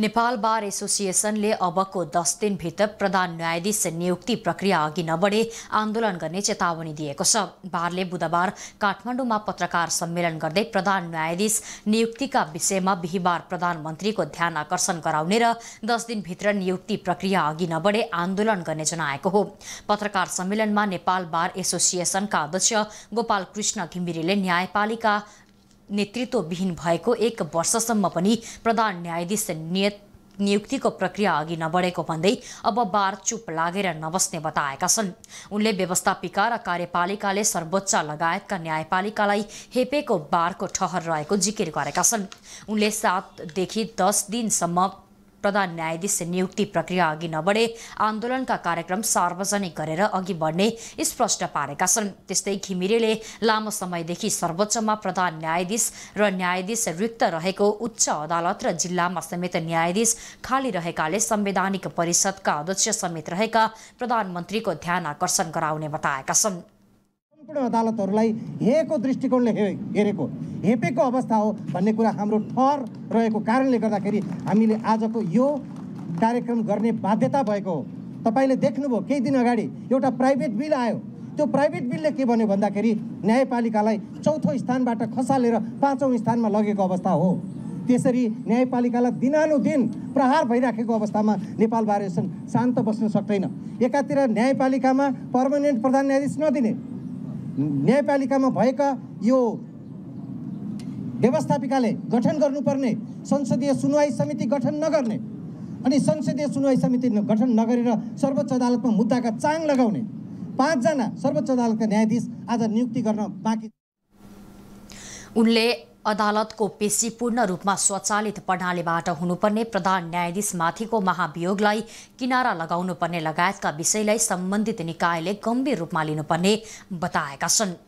नेपाल बार एसोसिएसनले अबको दस दिनभित्र प्रधान न्यायाधीश नियुक्ति प्रक्रिया अघि नबढे आन्दोलन गर्ने चेतावनी दिएको छ बारले बुधबार काठमाडौँमा पत्रकार सम्मेलन गर्दै प्रधान न्यायाधीश नियुक्तिका विषयमा बिहिबार प्रधानमन्त्रीको ध्यान आकर्षण गराउने र दस दिनभित्र नियुक्ति प्रक्रिया अघि नबढे आन्दोलन गर्ने जनाएको हो पत्रकार सम्मेलनमा नेपाल बार एसोसिएसनका अध्यक्ष गोपाल कृष्ण घिमिरेले न्यायपालिका नेतृत्वविहीन भएको एक वर्षसम्म पनि प्रधान न्यायाधीश नियत नियुक्तिको प्रक्रिया अघि नबढेको भन्दै अब बार चुप लागेर नबस्ने बताएका छन् उनले व्यवस्थापिका र कार्यपालिकाले सर्वोच्च लगायतका न्यायपालिकालाई हेपेको बारको ठहर रहेको जिकिर गरेका छन् उनले सातदेखि दस दिनसम्म प्रधान न्यायाधीश नियुक्ति प्रक्रिया अघि नबढे आन्दोलनका कार्यक्रम सार्वजनिक गरेर अघि बढ्ने स्पष्ट पारेका छन् त्यस्तै घिमिरेले लामो समयदेखि सर्वोच्चमा प्रधान न्यायाधीश र न्यायाधीश रिक्त रहेको उच्च अदालत र जिल्लामा समेत न्यायाधीश खाली रहेकाले संवैधानिक परिषदका अध्यक्ष समेत रहेका प्रधानमन्त्रीको ध्यान आकर्षण गराउने बताएका छन् सम्पूर्ण अदालतहरूलाई हेको दृष्टिकोणले हे हेरेको हेपेको अवस्था हो भन्ने कुरा हाम्रो ठहर रहेको कारणले गर्दाखेरि हामीले आजको यो कार्यक्रम गर्ने बाध्यता भएको हो तपाईँले देख्नुभयो केही दिन अगाडि एउटा प्राइभेट बिल आयो त्यो प्राइभेट बिलले के भन्यो भन्दाखेरि न्यायपालिकालाई चौथो स्थानबाट खसालेर पाँचौँ स्थानमा लगेको अवस्था हो त्यसरी न्यायपालिकालाई दिनानुदिन प्रहार भइराखेको अवस्थामा नेपाल बार शान्त बस्न सक्दैन एकातिर न्यायपालिकामा पर्मानेन्ट प्रधान न्यायाधीश नदिने न्यायपालिकामा भएका यो व्यवस्थापिकाले गठन गर्नुपर्ने संसदीय सुनवाई समिति गठन नगर्ने अनि संसदीय सुनवाई समिति गठन नगरेर सर्वोच्च अदालतमा मुद्दाका चाङ लगाउने पाँचजना सर्वोच्च अदालतका न्यायाधीश आज नियुक्ति गर्न बाँकी उनले अदालतको पेशी पूर्ण रूपमा स्वचालित प्रणालीबाट हुनुपर्ने प्रधान न्यायाधीशमाथिको महाभियोगलाई किनारा लगाउनुपर्ने लगायतका विषयलाई सम्बन्धित निकायले गम्भीर रूपमा लिनुपर्ने बताएका छन्